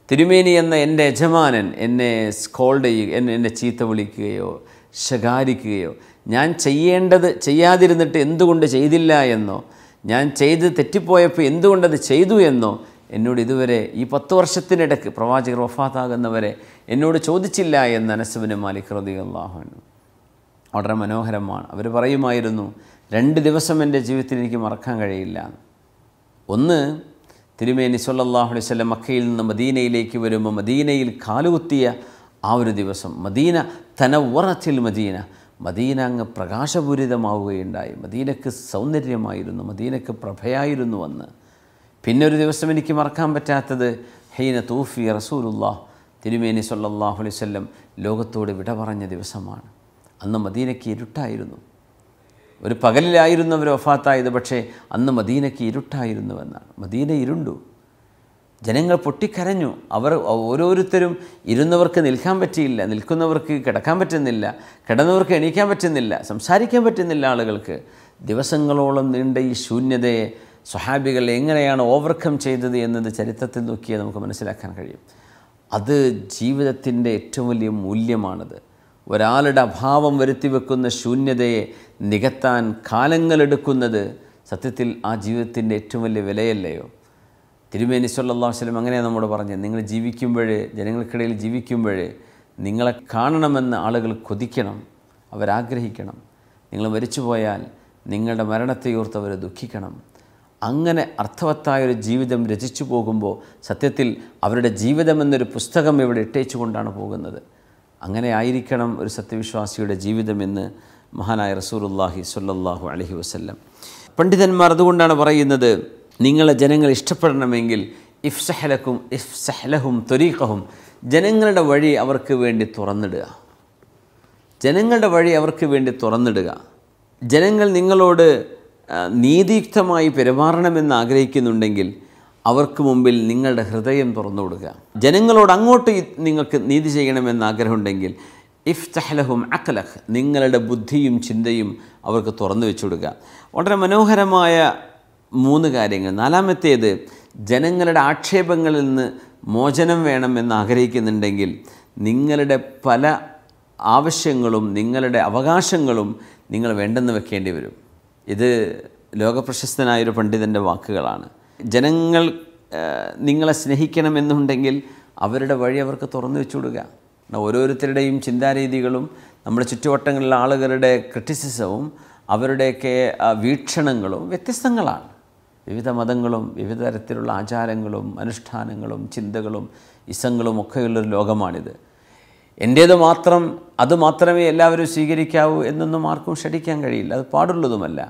തിരുമേനി എന്ന എൻ്റെ യജമാനൻ എന്നെ സ്കോൾഡ് ചെയ്യുക എന്നെ എന്നെ ചീത്ത വിളിക്കുകയോ ശകാരിക്കുകയോ ഞാൻ ചെയ്യേണ്ടത് ചെയ്യാതിരുന്നിട്ട് എന്തുകൊണ്ട് ചെയ്തില്ല എന്നോ ഞാൻ ചെയ്ത് തെറ്റിപ്പോയപ്പോൾ എന്തുകൊണ്ടത് ചെയ്തു എന്നോ എന്നോട് ഇതുവരെ ഈ പത്ത് വർഷത്തിനിടയ്ക്ക് പ്രവാചകർ വഫാത്താകുന്നവരെ എന്നോട് ചോദിച്ചില്ല എന്ന് അനസുബിന് മാലിക് റതി അള്ളാഹുനു വളരെ മനോഹരമാണ് അവർ പറയുമായിരുന്നു രണ്ട് ദിവസം എൻ്റെ ജീവിതത്തിൽ എനിക്ക് മറക്കാൻ കഴിയില്ല ഒന്ന് തിരുമേനി സല്ലാഹു അലൈഹി മക്കയിൽ നിന്ന് മദീനയിലേക്ക് വരുമ്പോൾ മദീനയിൽ കാലുകുത്തിയ ആ ഒരു ദിവസം മദീന തനവറത്തിൽ മദീന മദീന അങ്ങ് പ്രകാശപൂരിതമാവുകയുണ്ടായി മദീനക്ക് സൗന്ദര്യമായിരുന്നു മദീനക്ക് പ്രഭയായിരുന്നു അന്ന് പിന്നെ ഒരു ദിവസം എനിക്ക് മറക്കാൻ പറ്റാത്തത് ഹൈന തൂഫി റസൂലുല്ലാ തിരുമേനി സല്ലാഹു അലൈവല്ലം ലോകത്തോട് വിട പറഞ്ഞ ദിവസമാണ് അന്ന് മദീനയ്ക്ക് ഇരുട്ടായിരുന്നു ഒരു പകലിലായിരുന്നു അവർ ഒഫാത്തായത് പക്ഷേ അന്ന് മദീനയ്ക്ക് എന്നാണ് മദീന ഇരുണ്ടു ജനങ്ങൾ പൊട്ടിക്കരഞ്ഞു അവർ ഓരോരുത്തരും ഇരുന്നവർക്ക് നിൽക്കാൻ പറ്റിയില്ല നിൽക്കുന്നവർക്ക് കിടക്കാൻ പറ്റുന്നില്ല കിടന്നവർക്ക് എണീക്കാൻ പറ്റുന്നില്ല സംസാരിക്കാൻ പറ്റുന്നില്ല ആളുകൾക്ക് ദിവസങ്ങളോളം നീണ്ട ഈ ശൂന്യതയെ സ്വഹാബികൾ എങ്ങനെയാണ് ഓവർകം ചെയ്തത് എന്നത് ചരിത്രത്തിൽ നോക്കിയാൽ നമുക്ക് മനസ്സിലാക്കാൻ കഴിയും അത് ജീവിതത്തിൻ്റെ ഏറ്റവും വലിയ മൂല്യമാണത് ഒരാളുടെ അഭാവം വരുത്തി വെക്കുന്ന ശൂന്യതയെ നികത്താൻ കാലങ്ങളെടുക്കുന്നത് സത്യത്തിൽ ആ ജീവിതത്തിൻ്റെ ഏറ്റവും വലിയ വിലയല്ലയോ തിരുമേനി സല്ലാഹു വസ്ലം അങ്ങനെയാണ് നമ്മോട് പറഞ്ഞത് നിങ്ങൾ ജീവിക്കുമ്പോഴേ ജനങ്ങൾക്കിടയിൽ ജീവിക്കുമ്പോഴേ നിങ്ങളെ കാണണമെന്ന് ആളുകൾ കൊതിക്കണം അവരാഗ്രഹിക്കണം നിങ്ങൾ മരിച്ചു പോയാൽ നിങ്ങളുടെ മരണത്തെയോർത്ത് അവരെ ദുഃഖിക്കണം അങ്ങനെ അർത്ഥവത്തായൊരു ജീവിതം രചിച്ചു പോകുമ്പോൾ സത്യത്തിൽ അവരുടെ ജീവിതം എന്നൊരു പുസ്തകം ഇവിടെ ഇട്ടേച്ചു കൊണ്ടാണ് പോകുന്നത് അങ്ങനെ ആയിരിക്കണം ഒരു സത്യവിശ്വാസിയുടെ ജീവിതമെന്ന് മഹാനായ റസൂർ റസൂലുല്ലാഹി സല്ലാഹു അലഹി വസ്ല്ലം പണ്ഡിതന്മാർ അതുകൊണ്ടാണ് പറയുന്നത് നിങ്ങളെ ജനങ്ങൾ ഇഷ്ടപ്പെടണമെങ്കിൽ ഇഫ്സഹലക്കും ഇഫ്സഹലഹും തൊരീഖഹും ജനങ്ങളുടെ വഴി അവർക്ക് വേണ്ടി തുറന്നിടുക ജനങ്ങളുടെ വഴി അവർക്ക് വേണ്ടി തുറന്നിടുക ജനങ്ങൾ നിങ്ങളോട് നീതിയുക്തമായി പെരുമാറണമെന്ന് ആഗ്രഹിക്കുന്നുണ്ടെങ്കിൽ അവർക്ക് മുമ്പിൽ നിങ്ങളുടെ ഹൃദയം തുറന്നു കൊടുക്കുക ജനങ്ങളോട് അങ്ങോട്ട് നിങ്ങൾക്ക് നീതി ചെയ്യണമെന്ന് ആഗ്രഹമുണ്ടെങ്കിൽ ഇഫ്തഹലഹും അക്കലഹ് നിങ്ങളുടെ ബുദ്ധിയും ചിന്തയും അവർക്ക് തുറന്നു വെച്ചു കൊടുക്കുക വളരെ മനോഹരമായ മൂന്ന് കാര്യങ്ങൾ നാലാമത്തേത് ജനങ്ങളുടെ ആക്ഷേപങ്ങളിൽ നിന്ന് മോചനം വേണമെന്ന് ആഗ്രഹിക്കുന്നുണ്ടെങ്കിൽ നിങ്ങളുടെ പല ആവശ്യങ്ങളും നിങ്ങളുടെ അവകാശങ്ങളും നിങ്ങൾ വേണ്ടെന്ന് വെക്കേണ്ടി വരും ഇത് ലോകപ്രശസ്തനായൊരു പണ്ഡിതൻ്റെ വാക്കുകളാണ് ജനങ്ങൾ നിങ്ങളെ സ്നേഹിക്കണമെന്നുണ്ടെങ്കിൽ അവരുടെ വഴി അവർക്ക് തുറന്നു വെച്ചുവിടുക ഓരോരുത്തരുടെയും ചിന്താരീതികളും നമ്മുടെ ചുറ്റുവട്ടങ്ങളിലെ ആളുകളുടെ ക്രിറ്റിസിസവും അവരുടെയൊക്കെ വീക്ഷണങ്ങളും വ്യത്യസ്തങ്ങളാണ് വിവിധ മതങ്ങളും വിവിധ തരത്തിലുള്ള ആചാരങ്ങളും അനുഷ്ഠാനങ്ങളും ചിന്തകളും ഇസങ്ങളും ഒക്കെയുള്ളൊരു ലോകമാണിത് എൻ്റേത് മാത്രം അത് മാത്രമേ എല്ലാവരും സ്വീകരിക്കാവൂ എന്നൊന്നും ആർക്കും ക്ഷണിക്കാൻ കഴിയില്ല അത് പാടുള്ളതുമല്ല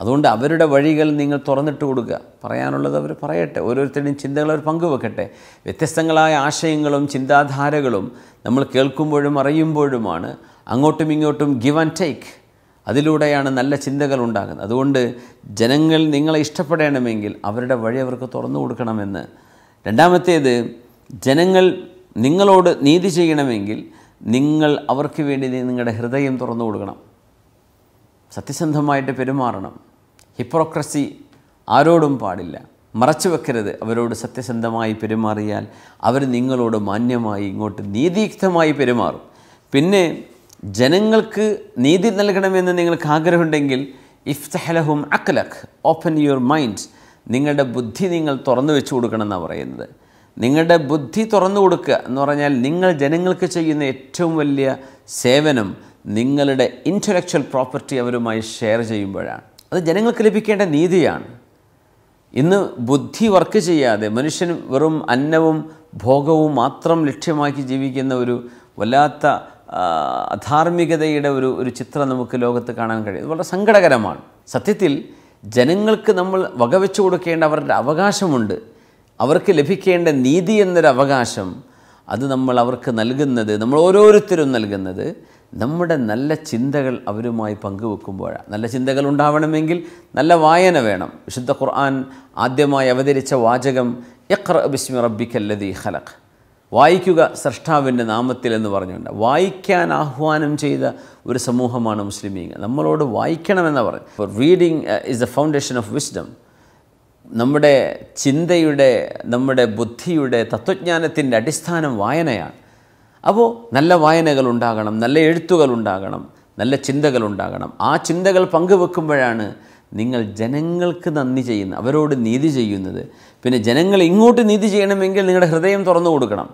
അതുകൊണ്ട് അവരുടെ വഴികൾ നിങ്ങൾ തുറന്നിട്ട് കൊടുക്കുക പറയാനുള്ളത് അവർ പറയട്ടെ ഓരോരുത്തരുടെയും ചിന്തകൾ അവർ പങ്കുവെക്കട്ടെ വ്യത്യസ്തങ്ങളായ ആശയങ്ങളും ചിന്താധാരകളും നമ്മൾ കേൾക്കുമ്പോഴും അറിയുമ്പോഴുമാണ് അങ്ങോട്ടും ഇങ്ങോട്ടും ഗിവ് ആൻഡ് ടേക്ക് അതിലൂടെയാണ് നല്ല ചിന്തകൾ ഉണ്ടാകുന്നത് അതുകൊണ്ട് ജനങ്ങൾ നിങ്ങളെ ഇഷ്ടപ്പെടണമെങ്കിൽ അവരുടെ വഴി അവർക്ക് തുറന്നു കൊടുക്കണമെന്ന് രണ്ടാമത്തേത് ജനങ്ങൾ നിങ്ങളോട് നീതി ചെയ്യണമെങ്കിൽ നിങ്ങൾ അവർക്ക് വേണ്ടി നിങ്ങളുടെ ഹൃദയം തുറന്നു കൊടുക്കണം സത്യസന്ധമായിട്ട് പെരുമാറണം ഹിപ്പോക്രസി ആരോടും പാടില്ല മറച്ചു വെക്കരുത് അവരോട് സത്യസന്ധമായി പെരുമാറിയാൽ അവർ നിങ്ങളോട് മാന്യമായി ഇങ്ങോട്ട് നീതിയുക്തമായി പെരുമാറും പിന്നെ ജനങ്ങൾക്ക് നീതി നൽകണമെന്ന് നിങ്ങൾക്ക് ആഗ്രഹമുണ്ടെങ്കിൽ ഇഫ്തഹലഹും അക്കലഖ് ഓപ്പൺ യുവർ മൈൻഡ് നിങ്ങളുടെ ബുദ്ധി നിങ്ങൾ തുറന്നു വെച്ചു കൊടുക്കണം എന്നാണ് പറയുന്നത് നിങ്ങളുടെ ബുദ്ധി തുറന്നു കൊടുക്കുക എന്ന് പറഞ്ഞാൽ നിങ്ങൾ ജനങ്ങൾക്ക് ചെയ്യുന്ന ഏറ്റവും വലിയ സേവനം നിങ്ങളുടെ ഇൻ്റലക്ച്വൽ പ്രോപ്പർട്ടി അവരുമായി ഷെയർ ചെയ്യുമ്പോഴാണ് അത് ജനങ്ങൾക്ക് ലഭിക്കേണ്ട നീതിയാണ് ഇന്ന് ബുദ്ധി വർക്ക് ചെയ്യാതെ മനുഷ്യൻ വെറും അന്നവും ഭോഗവും മാത്രം ലക്ഷ്യമാക്കി ജീവിക്കുന്ന ഒരു വല്ലാത്ത അധാർമികതയുടെ ഒരു ഒരു ചിത്രം നമുക്ക് ലോകത്ത് കാണാൻ കഴിയും വളരെ സങ്കടകരമാണ് സത്യത്തിൽ ജനങ്ങൾക്ക് നമ്മൾ വകവെച്ചു കൊടുക്കേണ്ട അവരുടെ അവകാശമുണ്ട് അവർക്ക് ലഭിക്കേണ്ട നീതി എന്നൊരു അവകാശം അത് നമ്മൾ അവർക്ക് നൽകുന്നത് നമ്മൾ ഓരോരുത്തരും നൽകുന്നത് നമ്മുടെ നല്ല ചിന്തകൾ അവരുമായി പങ്കുവെക്കുമ്പോഴാണ് നല്ല ചിന്തകൾ ഉണ്ടാവണമെങ്കിൽ നല്ല വായന വേണം വിശുദ്ധ ഖുർആൻ ആദ്യമായി അവതരിച്ച വാചകം യഖ്റ ബിസ്മി റബ്ബിക്കല്ലതി ഖലഖ് വായിക്കുക സൃഷ്ടാവിൻ്റെ നാമത്തിൽ എന്ന് പറഞ്ഞുകൊണ്ട് വായിക്കാൻ ആഹ്വാനം ചെയ്ത ഒരു സമൂഹമാണ് മുസ്ലിമീങ്ങൾ നമ്മളോട് വായിക്കണമെന്ന് പറഞ്ഞു ഇപ്പോൾ reading is the foundation of wisdom നമ്മുടെ ചിന്തയുടെ നമ്മുടെ ബുദ്ധിയുടെ തത്വജ്ഞാനത്തിൻ്റെ അടിസ്ഥാനം വായനയാണ് അപ്പോൾ നല്ല വായനകൾ ഉണ്ടാകണം നല്ല എഴുത്തുകൾ ഉണ്ടാകണം നല്ല ചിന്തകൾ ഉണ്ടാകണം ആ ചിന്തകൾ പങ്കുവെക്കുമ്പോഴാണ് നിങ്ങൾ ജനങ്ങൾക്ക് നന്ദി ചെയ്യുന്ന അവരോട് നീതി ചെയ്യുന്നത് പിന്നെ ജനങ്ങൾ ഇങ്ങോട്ട് നീതി ചെയ്യണമെങ്കിൽ നിങ്ങളുടെ ഹൃദയം തുറന്നു കൊടുക്കണം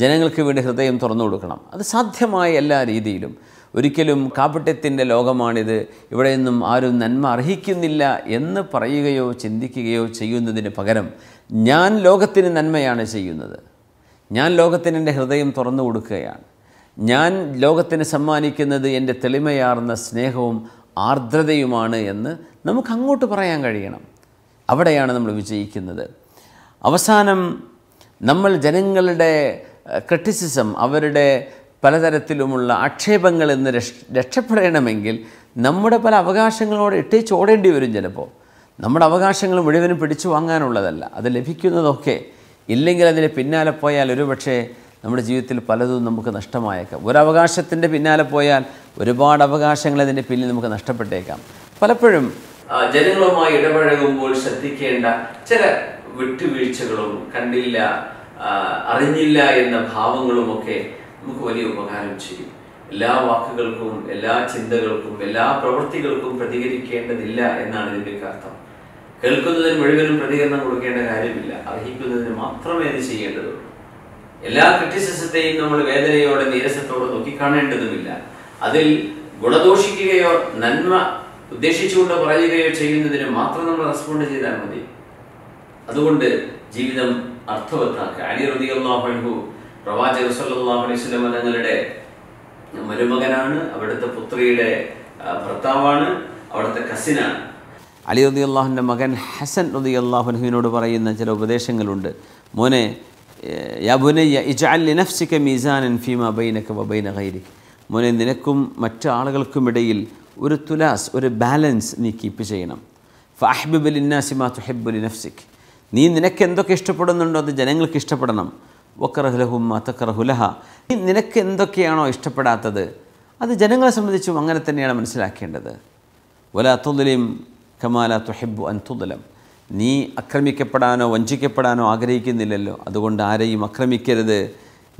ജനങ്ങൾക്ക് വേണ്ടി ഹൃദയം തുറന്നു കൊടുക്കണം അത് സാധ്യമായ എല്ലാ രീതിയിലും ഒരിക്കലും കാപ്പിട്ടത്തിൻ്റെ ലോകമാണിത് ഇവിടെ നിന്നും ആരും നന്മ അർഹിക്കുന്നില്ല എന്ന് പറയുകയോ ചിന്തിക്കുകയോ ചെയ്യുന്നതിന് പകരം ഞാൻ ലോകത്തിന് നന്മയാണ് ചെയ്യുന്നത് ഞാൻ ലോകത്തിന് എൻ്റെ ഹൃദയം തുറന്നു കൊടുക്കുകയാണ് ഞാൻ ലോകത്തിന് സമ്മാനിക്കുന്നത് എൻ്റെ തെളിമയാർന്ന സ്നേഹവും ആർദ്രതയുമാണ് എന്ന് നമുക്ക് അങ്ങോട്ട് പറയാൻ കഴിയണം അവിടെയാണ് നമ്മൾ വിജയിക്കുന്നത് അവസാനം നമ്മൾ ജനങ്ങളുടെ ക്രിറ്റിസിസം അവരുടെ പലതരത്തിലുമുള്ള ആക്ഷേപങ്ങളിൽ നിന്ന് രക്ഷ രക്ഷപ്പെടണമെങ്കിൽ നമ്മുടെ പല അവകാശങ്ങളോട് ഇട്ടേച്ച് ഓടേണ്ടി വരും ചിലപ്പോൾ നമ്മുടെ അവകാശങ്ങൾ മുഴുവനും പിടിച്ചു വാങ്ങാനുള്ളതല്ല അത് ലഭിക്കുന്നതൊക്കെ ഇല്ലെങ്കിൽ അതിന് പിന്നാലെ പോയാൽ ഒരുപക്ഷേ നമ്മുടെ ജീവിതത്തിൽ പലതും നമുക്ക് നഷ്ടമായേക്കാം ഒരു അവകാശത്തിൻ്റെ പിന്നാലെ പോയാൽ ഒരുപാട് അവകാശങ്ങൾ അതിൻ്റെ പിന്നിൽ നമുക്ക് നഷ്ടപ്പെട്ടേക്കാം പലപ്പോഴും ജനങ്ങളുമായി ഇടപഴകുമ്പോൾ ശ്രദ്ധിക്കേണ്ട ചില വിട്ടുവീഴ്ചകളും കണ്ടില്ല അറിഞ്ഞില്ല എന്ന ഭാവങ്ങളുമൊക്കെ നമുക്ക് വലിയ ഉപകാരം ചെയ്യും എല്ലാ വാക്കുകൾക്കും എല്ലാ ചിന്തകൾക്കും എല്ലാ പ്രവൃത്തികൾക്കും പ്രതികരിക്കേണ്ടതില്ല എന്നാണ് ഇതിൻ്റെ അർത്ഥം കേൾക്കുന്നതിന് മുഴുവനും പ്രതികരണം കൊടുക്കേണ്ട കാര്യമില്ല അർഹിക്കുന്നതിന് മാത്രമേ അത് ചെയ്യേണ്ടതുള്ളൂ എല്ലാ ക്രിറ്റിസിസത്തെയും നമ്മൾ വേദനയോടെ നീരസത്തോടെ നോക്കിക്കാണേണ്ടതുമില്ല അതിൽ ഗുണദോഷിക്കുകയോ നന്മ ഉദ്ദേശിച്ചുകൊണ്ട് പറയുകയോ ചെയ്യുന്നതിന് മാത്രം നമ്മൾ റെസ്പോണ്ട് ചെയ്താൽ മതി അതുകൊണ്ട് ജീവിതം അർത്ഥവത്താക്കുക അലി പ്രവാചക സല്ലാഹു തങ്ങളുടെ മരുമകനാണ് അവിടുത്തെ പുത്രിയുടെ ഭർത്താവാണ് അവിടുത്തെ കസിനാണ് അലി റബി അള്ളാഹുവിൻ്റെ മകൻ ഹസൻ റബി അള്ളാഹുനുഹിനോട് പറയുന്ന ചില ഉപദേശങ്ങളുണ്ട് മോനെ യാ ബുനയ്യ اجعل لنفسك ميزانا فيما بينك وبين غيرك മോനെ നിനക്കും മറ്റു ആളുകൾക്കുമിടയിൽ ഒരു തുലാസ് ഒരു ബാലൻസ് നീ കീപ്പ് ചെയ്യണം ഫാഹ്ബിബുലിന്നാസിമാ തുഹിബുലി നഫ്സിക് നീ നിനക്ക് എന്തൊക്കെ ഇഷ്ടപ്പെടുന്നുണ്ടോ അത് ജനങ്ങൾക്ക് ഇഷ്ടപ്പെടണം ഒക്കറഹുലഹും അത്തക്കറഹുലഹ നീ നിനക്ക് എന്തൊക്കെയാണോ ഇഷ്ടപ്പെടാത്തത് അത് ജനങ്ങളെ സംബന്ധിച്ചും അങ്ങനെ തന്നെയാണ് മനസ്സിലാക്കേണ്ടത് വലാത്തുദലിം കമാല തുഹിബു അൻ തുദലം നീ ആക്രമിക്കപ്പെടാനോ വഞ്ചിക്കപ്പെടാനോ ആഗ്രഹിക്കുന്നില്ലല്ലോ അതുകൊണ്ട് ആരെയും ആക്രമിക്കരുത്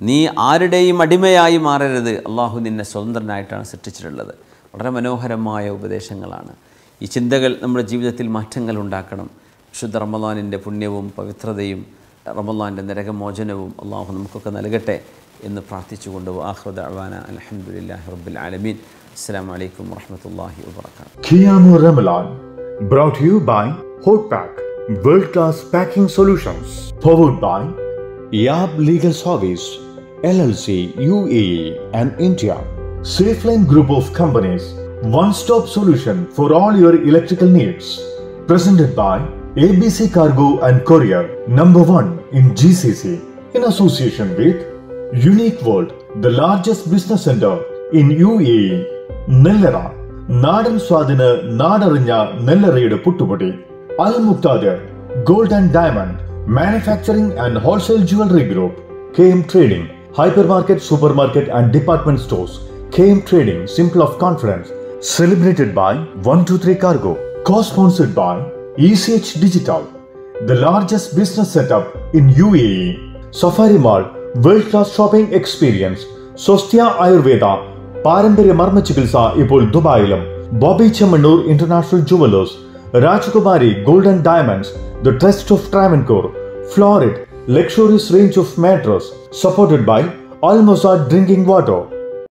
നീ ആരുടെയും അടിമയായി മാറരുത് അള്ളാഹു നിന്നെ സ്വതന്ത്രനായിട്ടാണ് സൃഷ്ടിച്ചിട്ടുള്ളത് വളരെ മനോഹരമായ ഉപദേശങ്ങളാണ് ഈ ചിന്തകൾ നമ്മുടെ ജീവിതത്തിൽ മാറ്റങ്ങൾ ഉണ്ടാക്കണം വിശുദ്ധ റമദാനിൻ്റെ പുണ്യവും പവിത്രതയും റമദാൻ്റെ നരകമോചനവും അള്ളാഹു നമുക്കൊക്കെ നൽകട്ടെ എന്ന് പ്രാർത്ഥിച്ചുകൊണ്ട് ആഹ്റദ് അവാന അലഹമുല്ലാഹി റബ്ബുൽ ആലമീൻ അസ്സാം വലൈക്കും വാഹമത്തല്ലാഹി വാത്തു ഖിയാമു you by Hotpack, world-class packing solutions. Powered by Yab Legal Service, LLC, UAE and India. Safeline Group of Companies, one-stop solution for all your electrical needs. Presented by ABC Cargo and Courier, number one in GCC, in association with Unique World, the largest business center in UAE, Nellera, നാടൻ സ്വാധീന നാടറിഞ്ഞ നെല്ലറയുടെ പുട്ടുപൊടി Al Muqtadir Gold and Diamond Manufacturing and Wholesale Jewelry Group KM Trading Hypermarket, Supermarket and Department Stores KM Trading Simple of Conference Celebrated by 123 Cargo Co-sponsored by ECH Digital The largest business setup in UAE Safari Mall World Class Shopping Experience സ്വസ്ത്യ Ayurveda, പാരമ്പര്യ മർമ്മ ചികിത്സ ഇപ്പോൾ ദുബായിലും Bobby Chemmanur international jewellers Rajkumari Golden Diamonds, the Trust of Travancore, florid, luxurious range of mattress supported by Al drinking water.